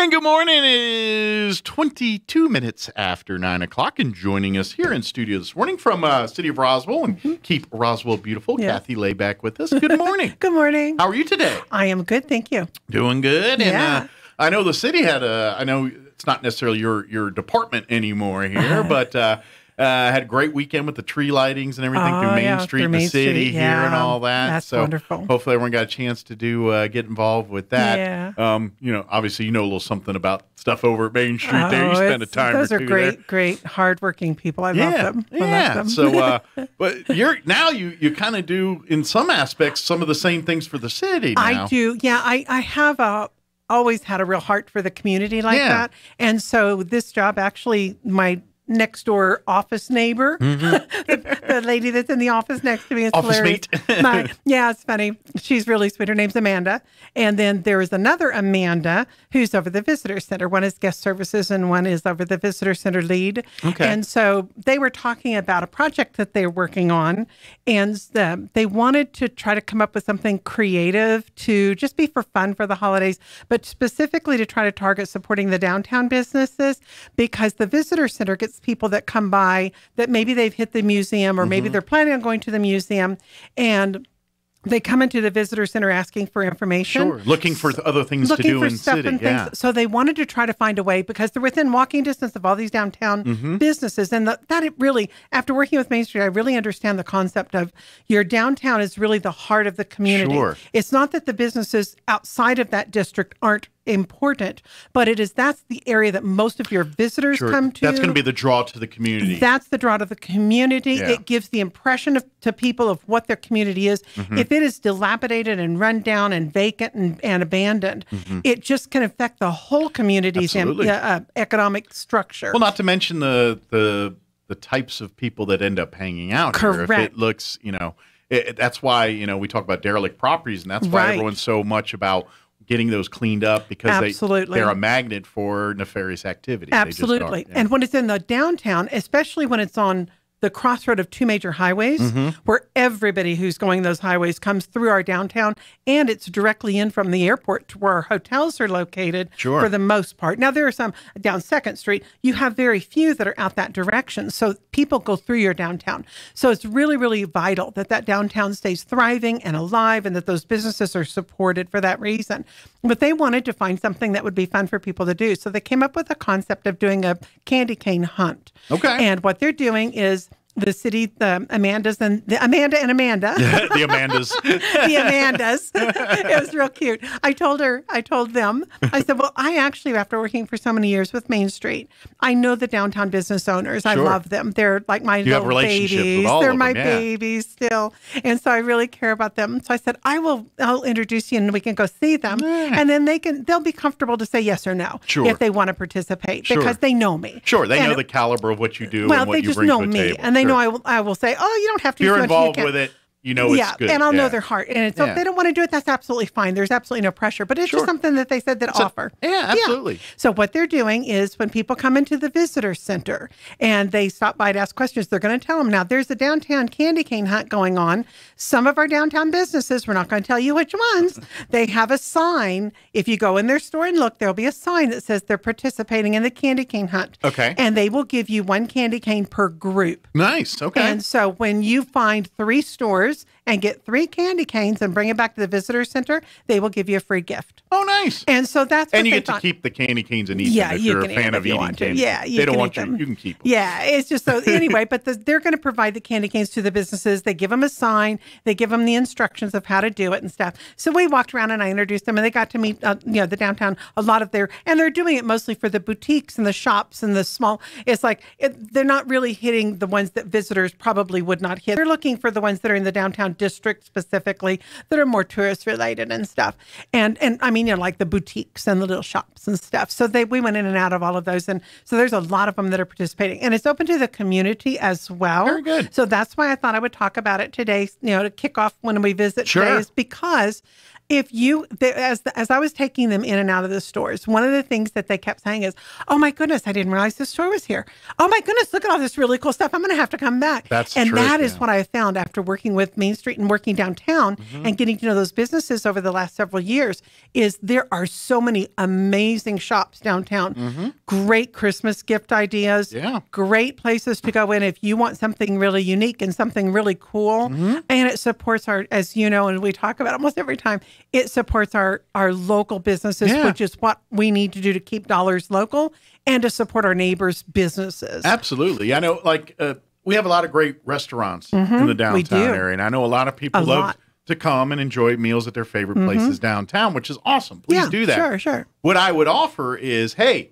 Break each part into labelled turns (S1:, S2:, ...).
S1: And good morning. It is 22 minutes after 9 o'clock. And joining us here in studio this morning from uh, City of Roswell and mm-hmm. Keep Roswell Beautiful, yeah. Kathy Layback with us.
S2: Good morning. good morning. How are you today? I am good. Thank you.
S1: Doing good. Yeah. And uh, I know the city had a, I know it's not necessarily your, your department anymore here, but. Uh, uh, had a great weekend with the tree lightings and everything oh, through Main yeah, Street, through Main the city Street, yeah. here, and all that. That's so wonderful. Hopefully, everyone got a chance to do uh, get involved with that. Yeah. Um, you know, obviously, you know a little something about stuff over at Main Street. Oh, there, you oh, spend a time. Those are great, there.
S2: great, hardworking people. I yeah, love them. I yeah. Love them. so, uh,
S1: but you're now you you kind of do in some aspects some of the same things for the city. Now. I
S2: do. Yeah. I I have a uh, always had a real heart for the community like yeah. that. And so this job actually my next door office neighbor, mm-hmm. the, the, lady that's in the office next to me. It's office hilarious. mate. My, yeah, it's funny. She's really sweet. Her name's Amanda. And then there is another Amanda who's over the visitor center. One is guest services and one is over the visitor center lead. Okay. And so they were talking about a project that they were working on, and the, um, they wanted to try to come up with something creative to just be for fun for the holidays, but specifically to try to target supporting the downtown businesses because the visitor center gets people that come by that maybe they've hit the museum or mm-hmm. maybe they're planning on going to the museum and they come into the visitor center asking for information. Sure,
S1: looking for other things looking to do for in stuff city. And things.
S2: So they wanted to try to find a way because they're within walking distance of all these downtown mm-hmm. businesses. And the, that it really, after working with Main Street, I really understand the concept of your downtown is really the heart of the community. Sure. It's not that the businesses outside of that district aren't important, but it is that's the area that most of your visitors sure. come to. That's going to be
S1: the draw to the community.
S2: That's the draw to the community. Yeah. It gives the impression of, to people of what their community is. Mm-hmm. If it is dilapidated and run down and vacant and, and abandoned, mm-hmm. it just can affect the whole community's em, uh, economic structure. Well, not to
S1: mention the the the types of people that end up hanging out Correct. Here. If it looks, you know. It, that's why you know we talk about derelict properties, and that's why right. everyone's so much about getting those cleaned up because Absolutely. They, they're a magnet for nefarious activity. Absolutely. Are,
S2: yeah. And when it's in the downtown, especially when it's on the crossroad of two major highways mm-hmm. where everybody who's going those highways comes through our downtown and it's directly in from the airport to where our hotels are located sure. for the most part. Now, there are some down Second Street, you have very few that are out that direction. So people go through your downtown. So it's really, really vital that that downtown stays thriving and alive and that those businesses are supported for that reason. But they wanted to find something that would be fun for people to do. So they came up with a concept of doing a candy cane hunt. Okay. And what they're doing is the city, the Amanda's and the Amanda and Amanda. the Amandas. the Amandas. it was real cute. I told her, I told them, I said, well, I actually, after working for so many years with Main Street, I know the downtown business owners. Sure. I love them. They're like my you little babies. They're my them, yeah. babies still, and so I really care about them. So I said, I will, I'll introduce you, and we can go see them, yeah. and then they can, they'll be comfortable to say yes or no sure. if they want to participate sure. because they know me. Sure, they and know it, the
S1: caliber of what you do. Well, they just know me, and they know, I will,
S2: I will say, oh, you don't have to. You're so involved with it you know yeah, good. and I'll yeah. know their heart. And so yeah. if they don't want to do it, that's absolutely fine. There's absolutely no pressure, but it's sure. just something that they said that so, offer. Yeah, absolutely. Yeah. So what they're doing is when people come into the visitor center and they stop by to ask questions, they're going to tell them now there's a downtown candy cane hunt going on. Some of our downtown businesses, we're not going to tell you which ones, they have a sign. If you go in their store and look, there'll be a sign that says they're participating in the candy cane hunt. Okay. And they will give you one candy cane per group.
S1: Nice. Okay. And
S2: so when you find three stores dollars and get three candy canes and bring it back to the visitor center, they will give you a free gift. Oh, nice. And so that's And you get thought. to
S1: keep the candy canes and eat yeah, them if you are a fan of eating candy. Yeah, you they don't want you. You can keep
S2: them. Yeah, it's just so anyway, but the, they're going to provide the candy canes to the businesses. They give them a sign, they give them the instructions of how to do it and stuff. So we walked around and I introduced them and they got to meet uh, you know the downtown a lot of their and they're doing it mostly for the boutiques and the shops and the small it's like it, they're not really hitting the ones that visitors probably would not hit. They're looking for the ones that are in the downtown district specifically that are more tourist related and stuff. And and I mean, you know, like the boutiques and the little shops and stuff. So they we went in and out of all of those, and so there's a lot of them that are participating, and it's open to the community as well. Very good. So that's why I thought I would talk about it today. You know, to kick off when we visit sure. days because if you as as I was taking them in and out of the stores, one of the things that they kept saying is, "Oh my goodness, I didn't realize this store was here. Oh my goodness, look at all this really cool stuff. I'm going to have to come back." That's and that is yeah. what I found after working with Main Street and working downtown mm-hmm. and getting to know those businesses over the last several years. Is there are so many amazing shops downtown, mm-hmm. great Christmas gift ideas, yeah. great places to go in if you want something really unique and something really cool, mm-hmm. and it supports our as you know, and we talk about almost every time it supports our our local businesses, yeah. which is what we need to do to keep dollars local and to support our neighbors' businesses.
S1: Absolutely, I know. Like uh, we have a lot of great restaurants mm-hmm. in the downtown area, and I know a lot of people a love. Lot. To come and enjoy meals at their favorite mm-hmm. places downtown, which is awesome. Please yeah, do that. Sure, sure. What I would offer is, hey,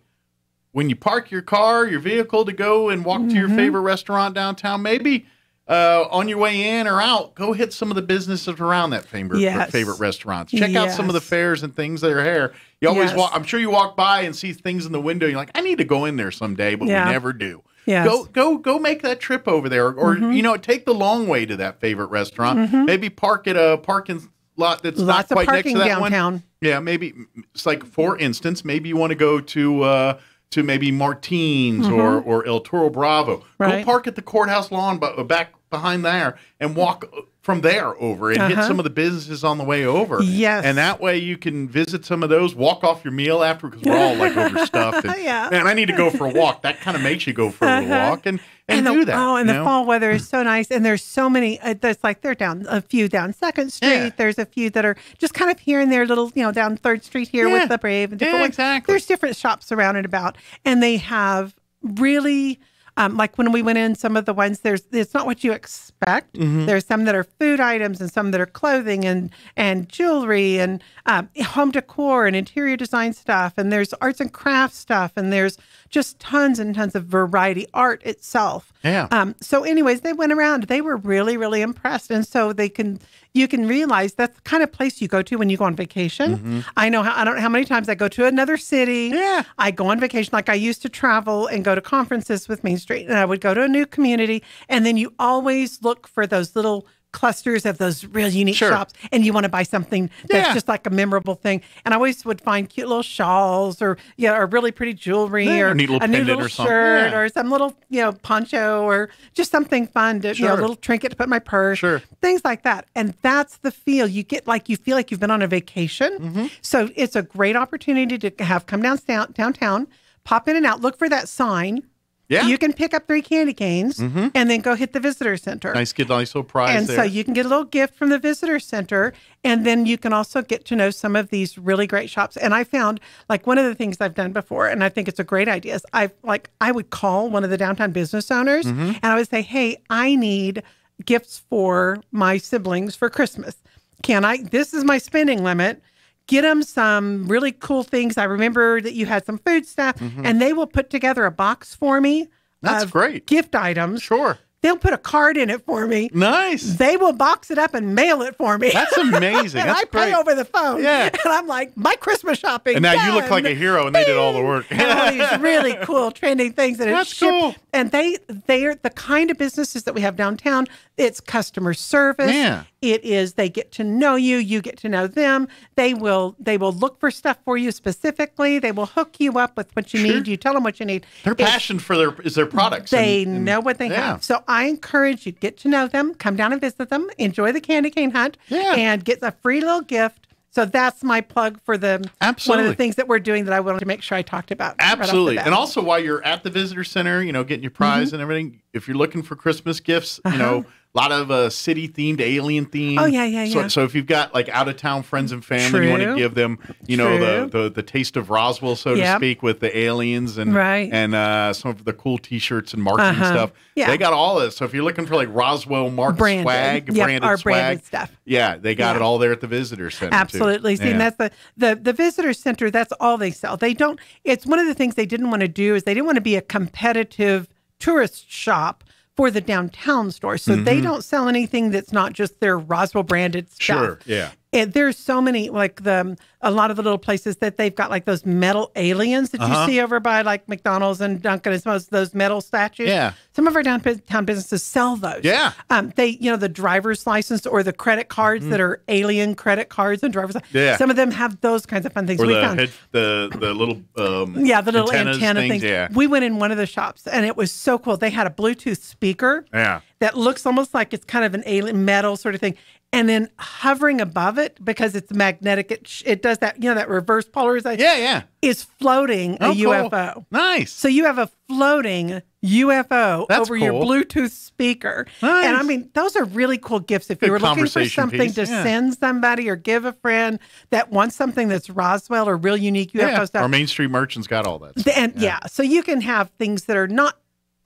S1: when you park your car, your vehicle to go and walk mm-hmm. to your mm-hmm. favorite restaurant downtown, maybe uh, on your way in or out, go hit some of the businesses around that favorite yes. favorite restaurants. Check yes. out some of the fairs and things that are here. You always yes. walk. I'm sure you walk by and see things in the window. You're like, I need to go in there someday, but yeah. we never do. Yes. Go go go make that trip over there, or mm -hmm. you know, take the long way to that favorite restaurant. Mm -hmm. Maybe park at a parking lot that's Lots not quite next to that downtown. one. Yeah, maybe mm, it's like for instance, maybe you want to go to. Uh, to maybe Martines mm -hmm. or, mm-hmm. or El Toro Bravo. Right. Go park at the courthouse lawn but uh, back behind there and walk uh, from there over and uh-huh. hit some of the businesses on the way over. Yes. And that way you can visit some of those, walk off your meal after because we're all like overstuffed. And, yeah. Man, I need to go for a walk. That kind of makes you go for a uh-huh. walk and,
S2: and, and the, do that. Oh, and the know? fall weather is so nice. And there's so many, uh, there's like, they're down a few down Second Street. Yeah. There's a few that are just kind of here and there, little, you know, down Third Street here yeah. with the Brave and different yeah, ones. There's different shops around and about. And they have really um, like when we went in, some of the ones there's it's not what you expect. Mm-hmm. There's some that are food items and some that are clothing and and jewelry and um, home decor and interior design stuff and there's arts and crafts stuff and there's just tons and tons of variety art itself. Yeah. Um, so, anyways, they went around. They were really, really impressed, and so they can you can realize that's the kind of place you go to when you go on vacation. Mm -hmm. I know how, I don't know how many times I go to another city. Yeah. I go on vacation like I used to travel and go to conferences with Main Street, and I would go to a new community, and then you always look for those little clusters of those real unique sure. shops and you want to buy something that's yeah. just like a memorable thing. And I always would find cute little shawls or yeah, or really pretty jewelry yeah, or a, neat little a new little or shirt yeah. or some little, you know, poncho or just something fun to, sure. you know, a little trinket to put in my purse. Sure. Things like that. And that's the feel. You get like you feel like you've been on a vacation. Mm-hmm. So it's a great opportunity to have come down downtown, pop in and out, look for that sign yeah. You can pick up three candy canes mm-hmm. and then go hit the visitor center. Nice,
S1: get a nice little prize. And there. so you
S2: can get a little gift from the visitor center. And then you can also get to know some of these really great shops. And I found like one of the things I've done before, and I think it's a great idea, is I've like, I would call one of the downtown business owners mm-hmm. and I would say, hey, I need gifts for my siblings for Christmas. Can I? This is my spending limit get them some really cool things. I remember that you had some food stuff, mm-hmm. and they will put together a box for me. That's great. Gift items. Sure. They'll put a card in it for me. Nice. They will box it up and mail it for me. That's amazing. and That's I pay over the phone. Yeah. And I'm like, my Christmas shopping. And now done. you look like a hero, and Bing! they did all the work. and all these really cool trending things that That's cool. And they they're the kind of businesses that we have downtown. It's customer service. Yeah. It is they get to know you, you get to know them. They will they will look for stuff for you specifically. They will hook you up with what you sure. need. You tell them what you need. Their passion
S1: for their is their products. They and, and, know what they yeah. have.
S2: So I encourage you get to know them, come down and visit them, enjoy the candy cane hunt, yeah. and get a free little gift so that's my plug for the Absolutely. one of the things that we're doing that I wanted to make sure I talked about. Absolutely. Right and
S1: also while you're at the visitor center, you know, getting your prize mm -hmm. and everything, if you're looking for Christmas gifts, uh -huh. you uh-huh. know, a lot of uh, city themed, alien themed. Oh yeah, yeah, yeah. So, if you've got like out of town friends and family, True. you want to give them, you True. know, the, the, the taste of Roswell, so yep. to speak, with the aliens and right. and uh, some of the cool T-shirts and marketing uh -huh. stuff. Yeah. they got all this. So if you're looking for like Roswell mark branded. swag, yep, branded our swag, branded stuff. Yeah, they got yeah. it all there at the visitor center. Absolutely. Too. See, yeah. that's
S2: the the the visitor center. That's all they sell. They don't. It's one of the things they didn't want to do is they didn't want to be a competitive tourist shop for the downtown store. So mm-hmm. they don't sell anything that's not just their Roswell branded stuff. Sure. Yeah. It, there's so many like the a lot of the little places that they've got like those metal aliens that uh-huh. you see over by like McDonald's and Dunkin' and most those metal statues. Yeah, some of our downtown businesses sell those. Yeah, um, they you know the driver's license or the credit cards mm-hmm. that are alien credit cards and driver's. Yeah, some of them have those kinds of fun things. Or we the found
S1: head, the the little um, yeah the little antenna things. things. Yeah. we
S2: went in one of the shops and it was so cool. They had a Bluetooth speaker. Yeah that looks almost like it's kind of an alien metal sort of thing and then hovering above it because it's magnetic. It, it does that, you know, that reverse polarization. Yeah, yeah. Is floating oh, a cool. UFO. Nice. So you have a floating UFO That's over cool. your Bluetooth speaker. Nice. And I mean, those are really cool gifts. If you were looking for something piece. to yeah. send somebody or give a friend that wants something that's Roswell or real unique UFO yeah. stuff. Our
S1: Main Street got all that.
S2: Stuff. And yeah. yeah. so you can have things that are not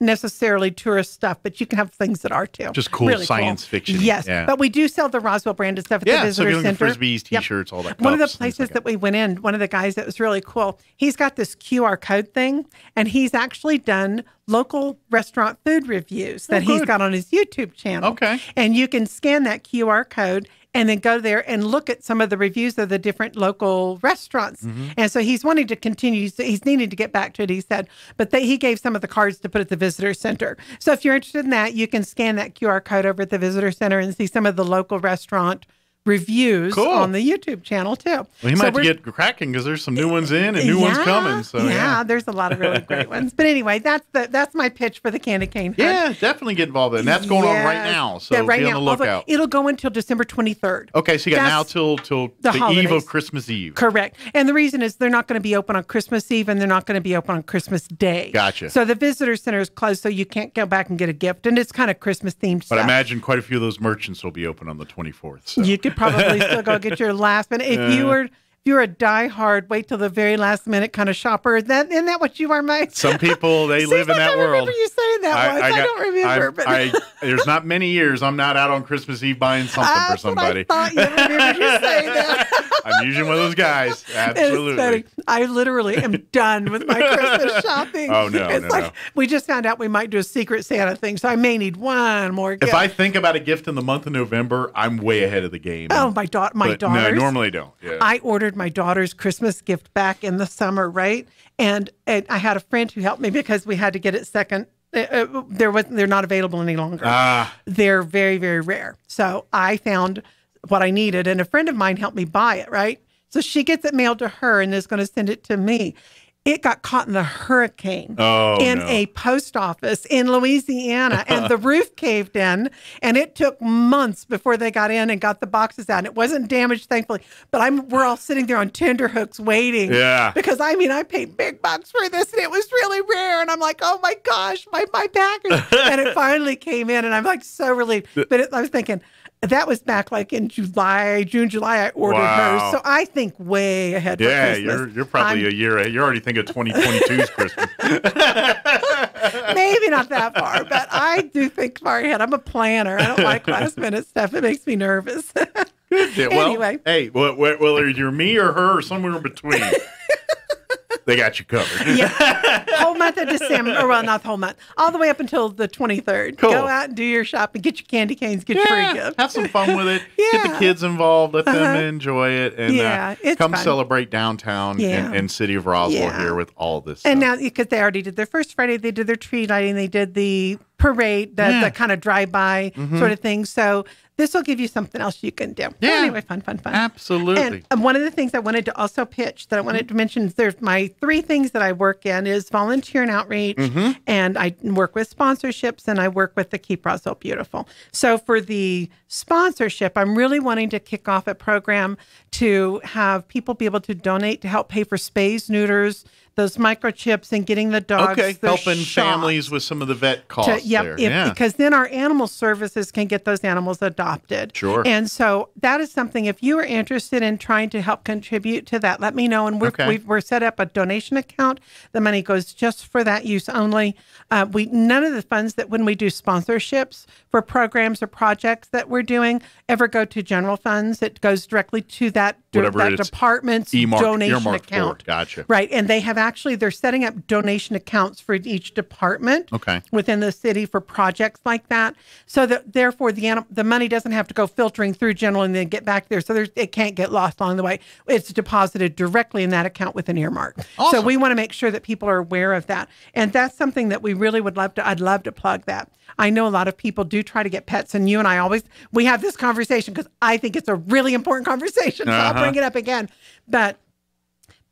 S2: necessarily tourist stuff, but you can have things that are too. Just cool really science
S1: cool. fiction. Yes, yeah. but
S2: we do sell the Roswell branded stuff at yeah, the visitor so center. Frisbees, t-shirts, yep. all that. one of the places like that we went in, one of the guys that was really cool. He's got this QR code thing, and he's actually done local restaurant food reviews oh, that oh, he's got on his YouTube channel. Okay, and you can scan that QR code and then go there and look at some of the reviews of the different local restaurants. Mm-hmm. And so he's wanting to continue. he's needing to get back to it. He said, but they, he gave some of the cards to put at the visitor center. So if you're interested in that, you can scan that QR code over at the visitor center and see some of the local restaurant reviews cool. on the YouTube channel too. Well, you so might get
S1: cracking because there's some new ones in and new yeah, ones coming. So yeah. yeah. there's
S2: a lot of really great ones. But anyway, that's the that's my pitch for the Candy Cane. Yeah,
S1: definitely get involved in. And that's going yes. on right now. So yeah, right be now. on the lookout. Also,
S2: it'll go until December 23rd. Okay, so you got that's now
S1: till till the, the eve of Christmas Eve.
S2: Correct. And the reason is they're not going to be open on Christmas Eve and they're not going to be open on Christmas Day. Gotcha. So the visitor center is closed, so you can't go back and get a gift. And it's kind of Christmas themed. But stuff. I
S1: imagine quite a few of those merchants will be open on the 24th.
S2: So. You could probably still go get your last minute. If you were if you're a die-hard, wait till the very last minute kind of shopper. Is that isn't that what you are, Mike? Some
S1: people they live like in that I world. remember you
S2: saying that I, once. I, got, I don't remember. I, but I,
S1: there's not many years I'm not out on Christmas Eve buying something for somebody. I
S2: thought you remember you
S1: saying that. I'm usually one of those guys. Absolutely.
S2: I literally am done with my Christmas shopping. Oh no, it's no, like no. we just found out we might do a Secret Santa thing, so I may need one more. Gift. If
S1: I think about a gift in the month of November, I'm way ahead of the game. Oh
S2: my daughter, my daughter. No, I normally don't. Yeah. I ordered my daughter's Christmas gift back in the summer, right? And, I had a friend who helped me because we had to get it second uh, uh there was they're not available any longer. Ah. They're very very rare. So I found what I needed. And a friend of mine helped me buy it, right? So she gets it mailed to her and is going to send it to me. It got caught in the hurricane oh, in no. a post office in Louisiana, and the roof caved in. And it took months before they got in and got the boxes out. And it wasn't damaged, thankfully. But I'm we're all sitting there on tenderhooks waiting. Yeah. Because I mean, I paid big bucks for this, and it was really rare. And I'm like, oh my gosh, my my package. and it finally came in, and I'm like so relieved. But it, I was thinking that was back like in July, June, July. I ordered wow. hers, so I think way ahead. Yeah, you're you're probably I'm, a
S1: year. Ahead. You're already thinking 2022's Christmas.
S2: Maybe not that far, but I do think far ahead. I'm a planner. I don't like last minute stuff. It makes me nervous. Good. Well,
S1: hey, well, whether you're me or her or somewhere in between. they got you covered.
S2: Yeah. whole month of December. Or, well, not the whole month. All the way up until the 23rd. Cool. Go out and do your shopping. Get your candy canes. Get yeah, your free gift. Have some fun with it.
S1: yeah. Get the kids involved. Let them uh -huh. enjoy it. And uh, yeah, uh, come fun. celebrate downtown yeah. and, and, city of Roswell here with all this. And
S2: now, because they already did their first Friday, they did their tree lighting. They did the parade, the, yeah. the kind of drive by mm-hmm. sort of thing. So this will give you something else you can do. Yeah. anyway, fun, fun, fun. Absolutely. And um, one of the things I wanted to also pitch that I wanted to mention is there's my three things that I work in is volunteer and outreach, mm-hmm. and I work with sponsorships, and I work with the Keep Roswell Beautiful. So for the sponsorship, I'm really wanting to kick off a program to have people be able to donate to help pay for spays, neuters, those microchips and getting the dogs. Okay, helping families
S1: with some of the vet costs. To, yep, if, yeah. because
S2: then our animal services can get those animals adopted. Sure. And so that is something. If you are interested in trying to help contribute to that, let me know. And we're okay. we are set up a donation account. The money goes just for that use only. Uh, we none of the funds that when we do sponsorships for programs or projects that we're doing ever go to general funds. It goes directly to that, Whatever that department's donation account. For.
S1: Gotcha. Right,
S2: and they have actually they're setting up donation accounts for each department okay. within the city for projects like that. So that therefore the the money doesn't have to go filtering through general and then get back there. So it can't get lost along the way. It's deposited directly in that account with an earmark. Awesome. So we want to make sure that people are aware of that. And that's something that we really would love to I'd love to plug that. I know a lot of people do try to get pets and you and I always we have this conversation because I think it's a really important conversation. So uh -huh. I'll uh-huh. bring it up again. But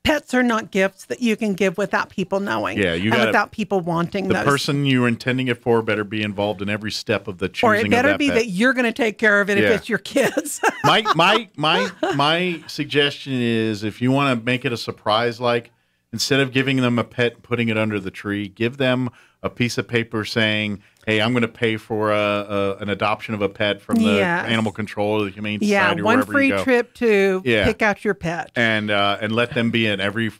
S2: pets are not gifts that you can give without people knowing. Yeah, you got without people wanting the those. person
S1: you're intending it for better be involved in every step of the choosing. Or it better that be pet. that
S2: you're going to take care of it yeah. if it's your kids. my
S1: my my my suggestion is if you want to make it a surprise, like instead of giving them a pet and putting it under the tree, give them a piece of paper saying, "Hey, I'm going to pay for a, a, an adoption of a pet from the yes. animal control or the humane society." Yeah, one free trip
S2: to yeah. pick out your pet
S1: and uh, and let them be in every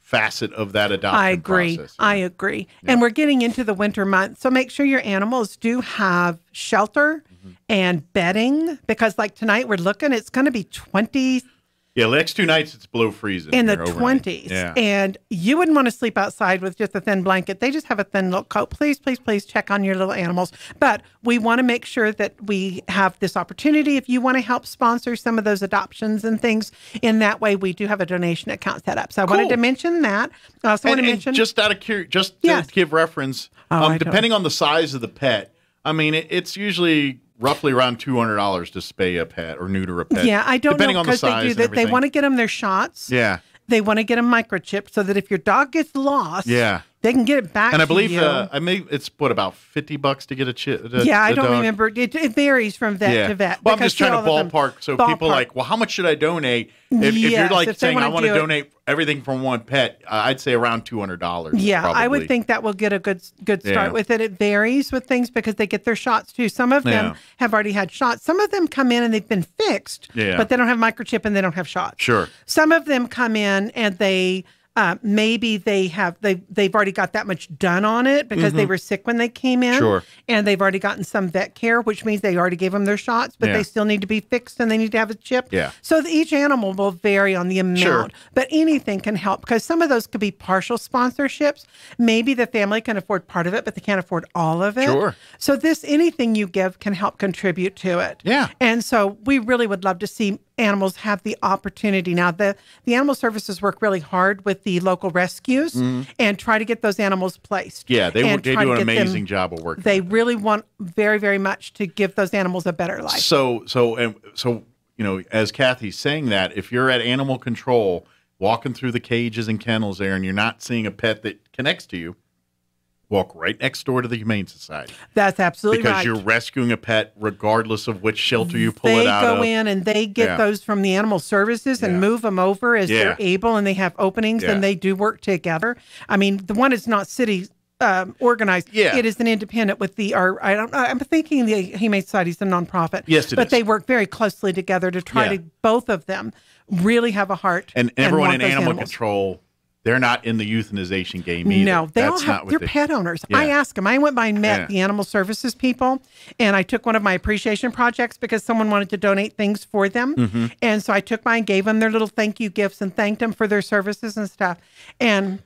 S1: facet of that adoption. I agree. Process,
S2: I agree. And we're getting into the winter months, so make sure your animals do have shelter mm -hmm. and bedding because, like tonight, we're looking. It's going to be twenty
S1: yeah, next two nights it's below freezing. In the twenties. Yeah. And
S2: you wouldn't want to sleep outside with just a thin blanket. They just have a thin little coat. Please, please, please check on your little animals. But we want to make sure that we have this opportunity. If you want to help sponsor some of those adoptions and things, in that way we do have a donation account set up. So I cool. wanted to mention that. I also and, want to mention
S1: just out of curiosity, just yes. to give reference, oh, um, depending on the size of the pet. I mean, it, it's usually roughly around two hundred dollars to spay a pet or neuter a pet. Yeah, I don't depending know, because the They, do, that, they want to
S2: get them their shots. Yeah, they want to get them microchipped so that if your dog gets lost, yeah, they can get it back. And I believe uh,
S1: I may it's what about fifty bucks to get a chip. Yeah, I don't dog? remember.
S2: It, it, varies from vet yeah. to vet. Well, I'm just trying to ballpark. So ballpark. people like,
S1: well, how much should I donate? If, yes, if you're like if saying I want to donate it. everything from one pet, I'd say around two hundred dollars. Yeah, probably. I would think
S2: that will get a good good start yeah. with it. It varies with things because they get their shots too. Some of them yeah. have already had shots. Some of them come in and they've been fixed. Yeah. But they don't have microchip and they don't have shots. Sure. Some of them come in and they uh, maybe they have they they've already got that much done on it because mm -hmm. they mm-hmm. were sick when they came in, sure. and they've already gotten some vet care, which means they already gave them their shots, but yeah. they still need to be fixed and they need to have a chip. Yeah. So each animal will vary on the amount, sure. but anything can help because some of those could be partial sponsorships. Maybe the family can afford part of it, but they can't afford all of it. Sure. So this anything you give can help contribute to it. Yeah. And so we really would love to see animals have the opportunity. Now, the, the animal services work really hard with the local rescues mm-hmm. and try to get those animals placed. Yeah, they, they do an amazing them,
S1: job of working. They
S2: really want very, very much to give those animals a better life.
S1: So, so, and so, you know, as Kathy's saying that, if you're at animal control, walking through the cages and kennels there, and you're not seeing a pet that connects to you, walk right next door to the Humane Society.
S2: That's absolutely because right. you're
S1: rescuing a pet regardless of which shelter you pull they it out of. They go in
S2: and they get yeah. those from the animal services and yeah. move them over as yeah. they're able and they have openings and they do work together. I mean, the one is not city um, organized. Yeah. It is an independent with the, or I don't know, I'm thinking the Humane Society is a nonprofit. Yes, it But is. they work very closely together to try yeah. to, both of them really have a heart. And, and everyone in animal animals.
S1: control they're not in the euthanization game either. No, they That's all have, they're they, pet owners. Yeah. I asked
S2: them. I went by and met yeah. the animal services people, and I took one of my appreciation projects because someone wanted to donate things for them. Mm-hmm. And so I took mine, gave them their little thank you gifts, and thanked them for their services and stuff. And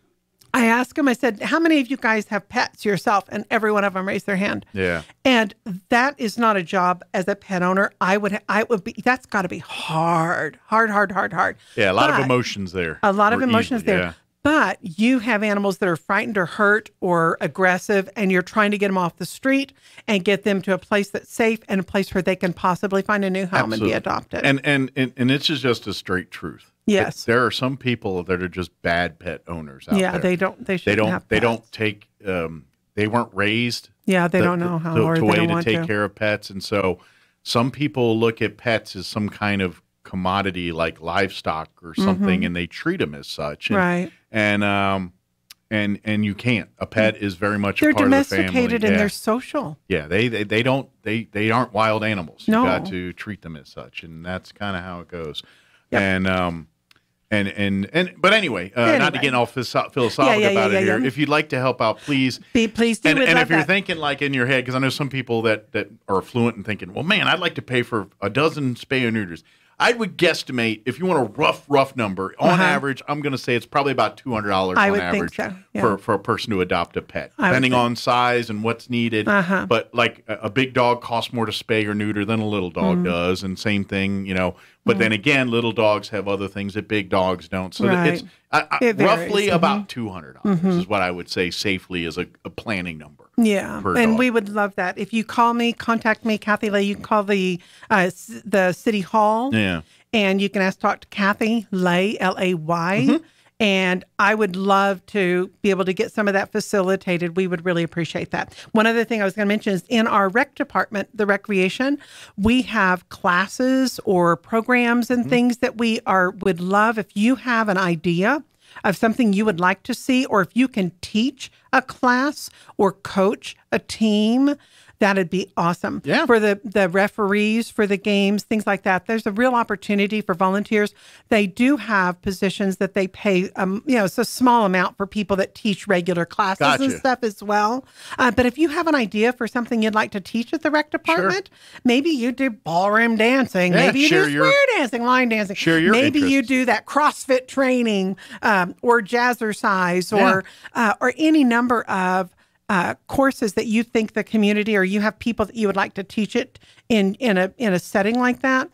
S2: I asked them, I said, How many of you guys have pets yourself? And every one of them raised their hand. Yeah. And that is not a job as a pet owner. I would, I would be, that's got to be hard, hard, hard, hard, hard. Yeah, a lot but of
S1: emotions there. A lot of emotions easy, there. Yeah
S2: but you have animals that are frightened or hurt or aggressive, and you're trying to get them off the street and get them to a place that's safe and a place where they can possibly find a new home Absolutely. and be adopted.
S1: And, and and and this is just a straight truth. Yes, it, there are some people that are just bad pet owners. yeah, there. they don't. They, they don't. they pets. don't take. Um, they weren't raised. Yeah, they the, don't know how the, or the way to take to. care of pets, and so some people look at pets as some kind of commodity like livestock or mm-hmm. something mm-hmm. and they treat them as such and, right and um and and you can't a pet is very much they're a part domesticated of the family. and yeah. they're social yeah they, they they don't they they aren't wild animals no. you got to treat them as such and that's kind of how it goes yep. and um and and and but anyway, uh, anyway. not to get all philosophical yeah, yeah, about yeah, it here. If you'd like to help out, please
S2: be please And, and if you're that.
S1: thinking like in your head, because I know some people that that are fluent and thinking, well, man, I'd like to pay for a dozen spay and neuters. I would guesstimate if you want a rough, rough number, on uh-huh. average, I'm going to say it's probably about two hundred dollars on average so. yeah. for for a person to adopt a pet, I depending on size and what's needed. Uh-huh. But like a, a, big dog costs more to spay or neuter than a little dog mm. does, and same thing, you know, but mm. then again, little dogs have other things that big dogs don't. So right. it's it roughly mm-hmm. about two hundred dollars mm-hmm. is what I would say safely is a, a planning number. Yeah, and dog. we
S2: would love that. If you call me, contact me, Kathy Lay. You can call the uh, the city hall. Yeah, and you can ask talk to Kathy Lay L A Y. Mm-hmm and I would love to be able to get some of that facilitated. We would really appreciate that. One other thing I was going to mention is in our rec department, the recreation, we have classes or programs and mm-hmm. things that we are would love if you have an idea of something you would like to see, or if you can teach a class or coach a team That'd be awesome. Yeah. For the, the referees, for the games, things like that. There's a real opportunity for volunteers. They do have positions that they pay, um, you know, it's a small amount for people that teach regular classes gotcha. and stuff as well. Uh, but if you have an idea for something you'd like to teach at the rec department, sure. maybe you do ballroom dancing. Yeah, maybe you do square your, dancing, line dancing. Share your Maybe interests. you do that CrossFit training um, or jazzercise or, yeah. uh, or any number of – uh, courses that you think the community or you have people that you would like to teach it in in a in a setting like that,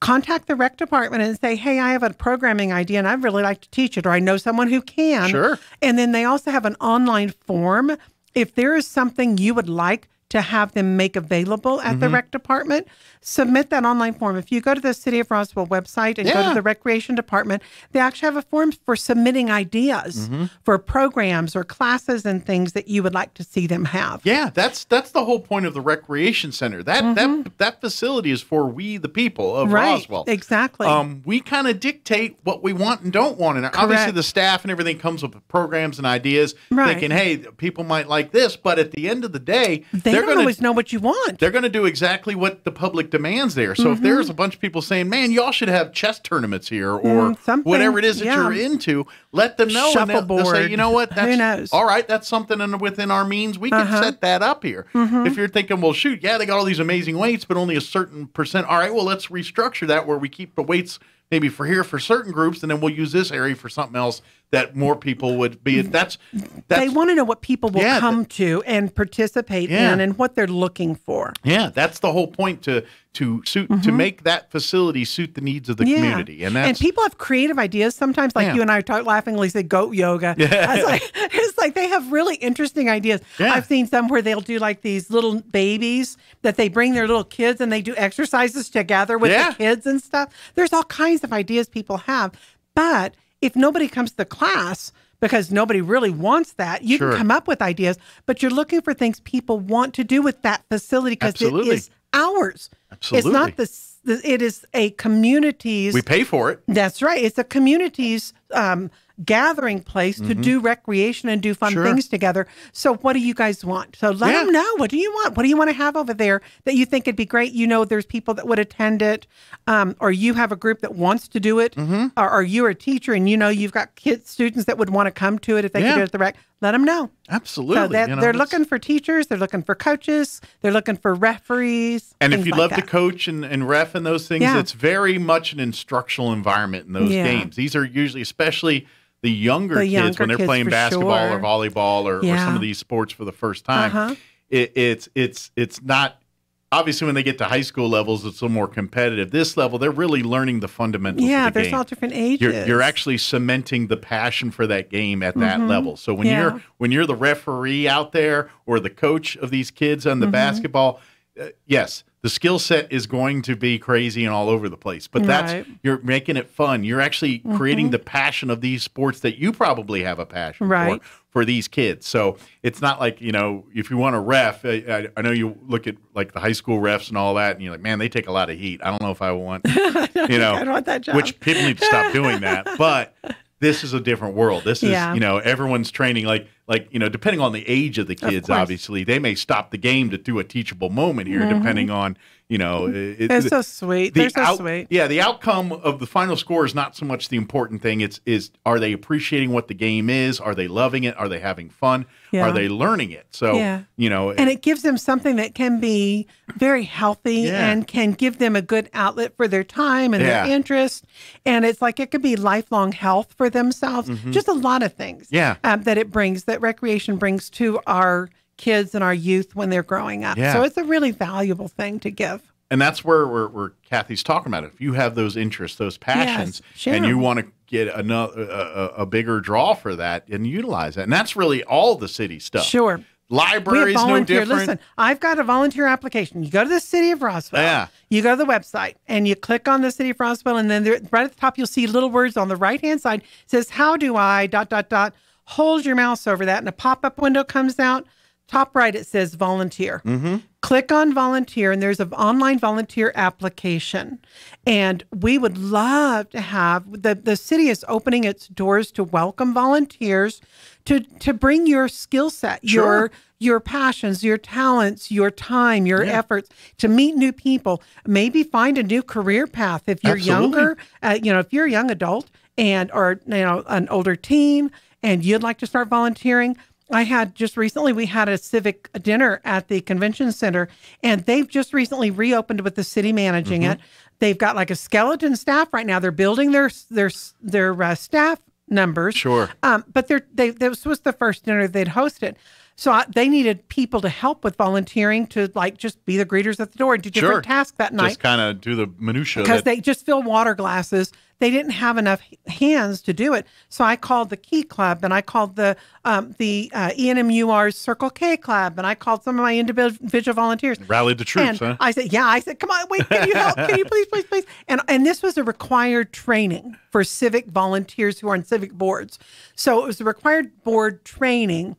S2: contact the rec department and say, "Hey, I have a programming idea and I'd really like to teach it, or I know someone who can." Sure. And then they also have an online form. If there is something you would like to have them make available at mm-hmm. the rec department, submit that online form. If you go to the City of Roswell website and yeah. go to the recreation department, they actually have a form for submitting ideas mm-hmm. for programs or classes and things that you would like to see them have. Yeah, that's that's the whole point
S1: of the recreation center. That mm-hmm. that that facility is for we the people of right, Roswell. Exactly. Um, we kind of dictate what we want and don't want, and Correct. obviously the staff and everything comes with programs and ideas, right. thinking, hey, people might like this, but at the end of the day, they they're going to always know what you want. They're going to do exactly what the public demands there. So mm-hmm. if there's a bunch of people saying, "Man, y'all should have chess tournaments here," or mm, whatever it is that yeah. you're into, let them know. And they'll, they'll say, you know what? That's, Who knows? All right, that's something in, within our means. We can uh-huh. set that up here. Mm-hmm. If you're thinking, well, shoot, yeah, they got all these amazing weights, but only a certain percent. All right, well, let's restructure that where we keep the weights maybe for here for certain groups, and then we'll use this area for something else that more people would be. That's,
S2: that's they want to know what people will yeah, come to and participate yeah. in and what they're looking for.
S1: Yeah, that's the whole point to to suit mm -hmm. to mm-hmm. make that facility suit the needs of the yeah. community. And and
S2: people have creative ideas sometimes. Like you and I talk laughingly say goat yoga. Yeah. It's like, it's like they have really interesting ideas. I've seen some where they'll do like these little babies that they bring their little kids and they do exercises together with the kids and stuff. There's all kinds of ideas people have, but if nobody comes to the class because nobody really wants that, you sure. can come up with ideas, but you're looking for things people want to do with that facility because it is ours. Absolutely. It's not the, it is a community's. We pay for it. That's right. It's a community's um, gathering place mm-hmm. to do recreation and do fun sure. things together. So, what do you guys want? So, let yeah. them know what do you want? What do you want to have over there that you think it'd be great? You know, there's people that would attend it, um, or you have a group that wants to do it, mm-hmm. or, or, you're a teacher and you know you've got kids, students that would want to come to it if they yeah. could do it at the rec. Let them know. Absolutely. So you know, they're looking for teachers, they're looking for coaches, they're looking for referees.
S1: And if you like love that. to coach and, and ref and those things, yeah. it's very much an instructional environment in those games. These are usually, especially the younger the kids younger when they're kids playing basketball sure. or volleyball or, yeah. or, some of these sports for the first time. Uh-huh. It, it's it's it's not obviously when they get to high school levels it's a little more competitive this level they're really learning the fundamentals yeah the there's game. all
S2: different ages you're, you're,
S1: actually cementing the passion for that game at that mm-hmm. level so when yeah. you're when you're the referee out there or the coach of these kids on the mm-hmm. basketball uh, yes, the skill set is going to be crazy and all over the place, but that's right. you're making it fun. You're actually mm-hmm. creating the passion of these sports that you probably have a passion right. for for these kids. So it's not like you know if you want to ref. I, I, know you look at like the high school refs and all that, and you're like, man, they take a lot of heat. I don't know if I want,
S2: you know, I don't want that job. Which
S1: people need to stop doing that, but this is a different world. This is, yeah. you know, everyone's training. Like like you know depending on the age of the kids of obviously they may stop the game to do a teachable moment here mm-hmm. depending on you know it, they so sweet the they're so out, sweet yeah the outcome of the final score is not so much the important thing it's is are they appreciating what the game is are they loving it are they having fun yeah. are they learning it so yeah. you know and
S2: it gives them something that can be very healthy yeah. and can give them a good outlet for their time and their interest and it's like it could be lifelong health for themselves mm-hmm. just a lot of things yeah um, that it brings that that recreation brings to our kids and our youth when they're growing up. Yeah. So it's a really valuable thing to give.
S1: And that's where, where, where Kathy's talking about it. If you have those interests, those passions, yes, sure. and you want to get another a, a, bigger draw for that and utilize that, and that's really all the city stuff. Sure, libraries no different. Listen,
S2: I've got a volunteer application. You go to the city of Roswell. Yeah. You go to the website and you click on the city of Roswell, and then there, right at the top you'll see little words on the right hand side says, "How do I dot dot dot." hold your mouse over that, and a pop up window comes out. Top right, it says volunteer. Mm-hmm. Click on volunteer, and there's an online volunteer application. And we would love to have the, the city is opening its doors to welcome volunteers to to bring your skill set, sure. your your passions, your talents, your time, your yeah. efforts to meet new people, maybe find a new career path if you're Absolutely. younger, uh, you know, if you're a young adult and or you know an older teen and you'd like to start volunteering, I had just recently, we had a civic dinner at the convention center, and they've just recently reopened with the city managing mm-hmm. it. They've got like a skeleton staff right now. They're building their their their uh, staff numbers. Sure. Um, but they're, they this was the first dinner they'd hosted, so I, they needed people to help with volunteering to like just be the greeters at the door and do different sure. tasks that night. Just
S1: kind of do the minutia because that... they
S2: just fill water glasses they didn't have enough hands to do it. So I called the Key Club and I called the um, the uh, ENMUR's Circle K Club and I called some of my individual volunteers.
S1: Rallied the troops, and huh? I
S2: said, yeah. I said, come on, wait, can you help? can you please, please, please? And and this was a required training for civic volunteers who are on civic boards. So it was a required board training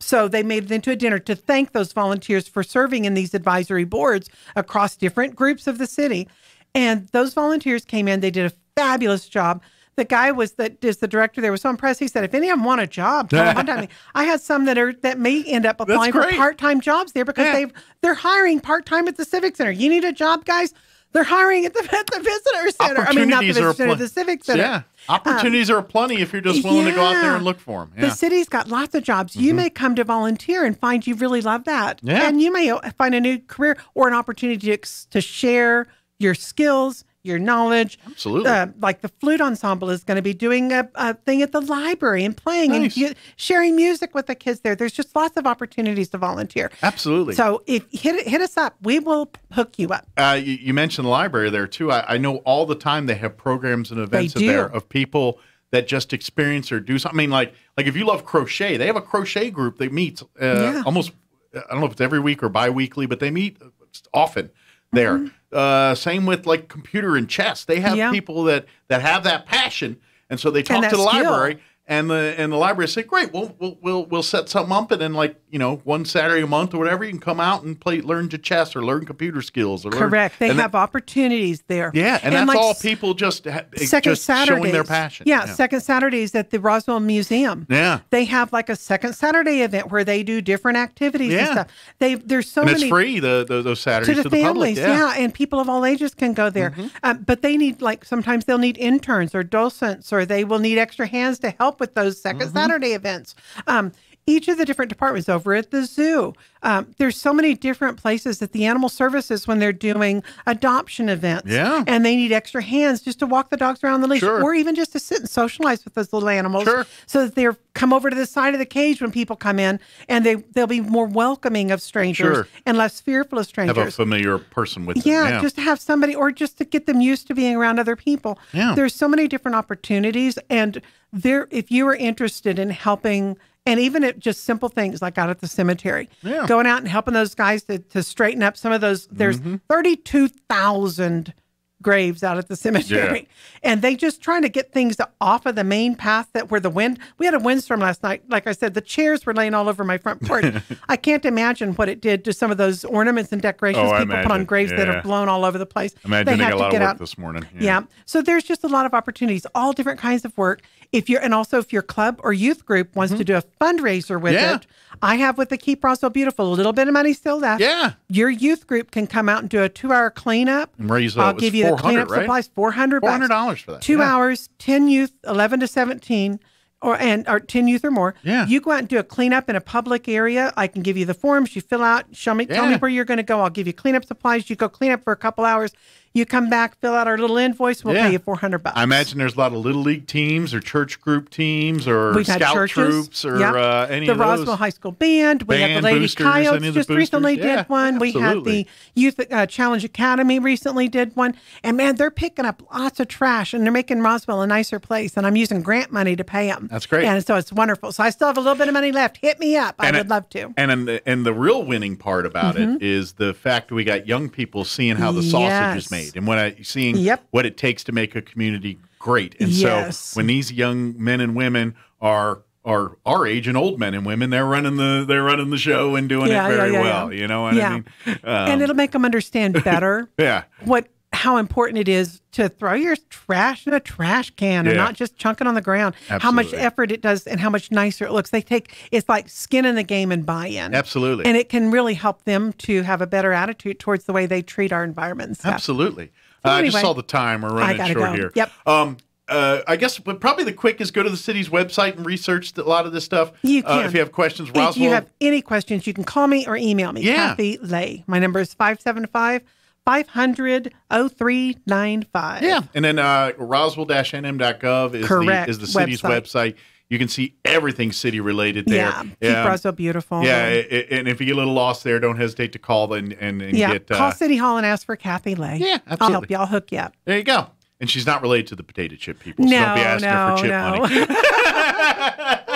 S2: so they made it into a dinner to thank those volunteers for serving in these advisory boards across different groups of the city. And those volunteers came in, they did a fabulous job. The guy was that is the director. There was so impressed. He said, if any of them want a job, I had some that are that may end up applying for part time jobs there because yeah. they've they're hiring part time at the civic center. You need a job, guys. They're hiring at the, at the visitor center. I mean, not the visitor center, the civic center. Yeah. Opportunities um, are plenty if you're just willing yeah. to go out there and look for them. Yeah. The city's got lots of jobs. You mm-hmm. may come to volunteer and find you really love that. Yeah. And you may find a new career or an opportunity to, to share your skills, your knowledge. Absolutely. Uh, like the flute ensemble is going to be doing a, a, thing at the library and playing nice. and sharing music with the kids there. There's just lots of opportunities to volunteer. Absolutely. So if hit hit us up, we will hook you up.
S1: Uh, you, you, mentioned the library there too. I, I, know all the time they have programs and events there of people that just experience or do something. I mean, like like if you love crochet, they have a crochet group that meets uh, yeah. almost. I don't know if it's every week or biweekly, but they meet uh, often there. Mm-hmm. Uh, same with like computer and chess. They have yeah. people that that have that passion, and so they talk to the skill. library, and the and the library say, "Great, we'll, we'll we'll we'll set something up," and then like you know, one Saturday a month or whatever, you can come out and play, learn to chess or learn computer skills. Or Correct. Learn, they have
S2: that, opportunities there. Yeah, and, and that's like all people just eh, eh, second just Saturdays, showing their passion. Yeah, yeah, second Saturdays at the Roswell Museum. Yeah, they have like a second Saturday event where they do different activities yeah. and stuff. They there's so and many. It's free
S1: the, the those Saturdays to the, to the families. Public, yeah.
S2: yeah. and people of all ages can go there. Mm -hmm. but they need like sometimes they'll need interns or docents or they will need extra hands to help with those 2nd mm -hmm. Saturday events. Um, each of the different departments over at the zoo. Um, there's so many different places that the animal services, when they're doing adoption events, yeah. and they need extra hands just to walk the dogs around the leash, sure. or even just to sit and socialize with those little animals, sure. so that they're come over to the side of the cage when people come in, and they they'll be more welcoming of strangers sure. and less fearful of strangers. Have a
S1: familiar person with yeah, them. Yeah, just
S2: to have somebody, or just to get them used to being around other people. Yeah. there's so many different opportunities, and there if you are interested in helping and even at just simple things like out at the cemetery, yeah. going out and helping those guys to, to straighten up some of those. There's mm-hmm. 32,000 graves out at the cemetery, yeah. and they just trying to get things off of the main path that where the wind. We had a windstorm last night. Like I said, the chairs were laying all over my front porch. I can't imagine what it did to some of those ornaments and decorations oh, people put on graves yeah. that are blown all over the place. Imagine they have to get out this morning. Yeah. yeah. So there's just a lot of opportunities, all different kinds of work, if you're and also if your club or youth group wants mm-hmm. to do a fundraiser with yeah. it i have with the keep roswell beautiful a little bit of money still left yeah your youth group can come out and do a two-hour cleanup and raise i'll give you the cleanup right? supplies 400 dollars for that two yeah. hours 10 youth 11 to 17 or and or 10 youth or more yeah you go out and do a cleanup in a public area i can give you the forms you fill out show me yeah. tell me where you're going to go i'll give you cleanup supplies you go clean up for a couple hours you come back, fill out our little invoice, we'll yeah. pay you 400
S1: bucks. I imagine there's a lot of little league teams or church group teams or We've scout churches, troops or yep. uh, any the of those. The Roswell High
S2: School Band. We had have the Lady boosters, Coyotes just boosters. recently yeah, did one. Absolutely. We had the Youth uh, Challenge Academy recently did one. And man, they're picking up lots of trash and they're making Roswell a nicer place. And I'm using grant money to pay them. That's great. And so it's wonderful. So I still have a little bit of money left. Hit me up. And I would love to.
S1: And, the, and the real winning part about mm -hmm. it mm-hmm. is the fact we got young people seeing how the sausage yes. is made made and what I seeing yep. what it takes to make a community great. And yes. so when these young men and women are are our age and old men and women, they're running the they're running the show and doing yeah, it very yeah, yeah, well. You know what I mean? Um, and it'll
S2: make them understand better. yeah. What how important it is to throw your trash in a trash can yeah. and not just chunk it on the ground. Absolutely. How much effort it does and how much nicer it looks. They take it's like skin in the game and buy in. Absolutely. And it can really help them to have a better attitude towards the way they treat our environment. Absolutely.
S1: So uh, I just saw the time. We're running short go. here. Yep. Um, uh, I guess probably the quickest go to the city's website and research a lot of this stuff. You can. Uh, if you have questions, Roswell. If you have
S2: any questions, you can call me or email me. Yeah. Kathy Lay. My number is 575- 500 0395. Yeah.
S1: And then uh, roswell nm.gov is Correct. the, is the city's website. You can see everything city related there. Yeah. Keep Roswell beautiful. Yeah. And, and if you get a little lost there, don't hesitate to call and, and, and yeah. get. Uh, call
S2: City Hall and ask for Kathy Lay. Yeah. Absolutely. I'll help you. I'll hook you up.
S1: There you go. And she's not related to the potato chip people. So no, don't be asking no, her for chip no. money.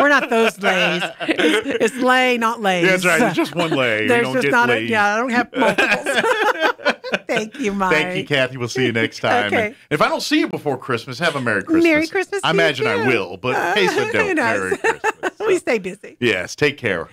S2: We're not those lays. It's, it's lay, not lays. that's right. It's just one lay. There's just not lays. a, yeah, I don't have multiples. Thank you, Mike. Thank you,
S1: Kathy. We'll see you next time. okay. And if I don't see you before Christmas, have a Merry Christmas. Merry Christmas. I imagine I will, but in case don't, Merry
S2: Christmas. So. we stay busy.
S1: Yes. Take care.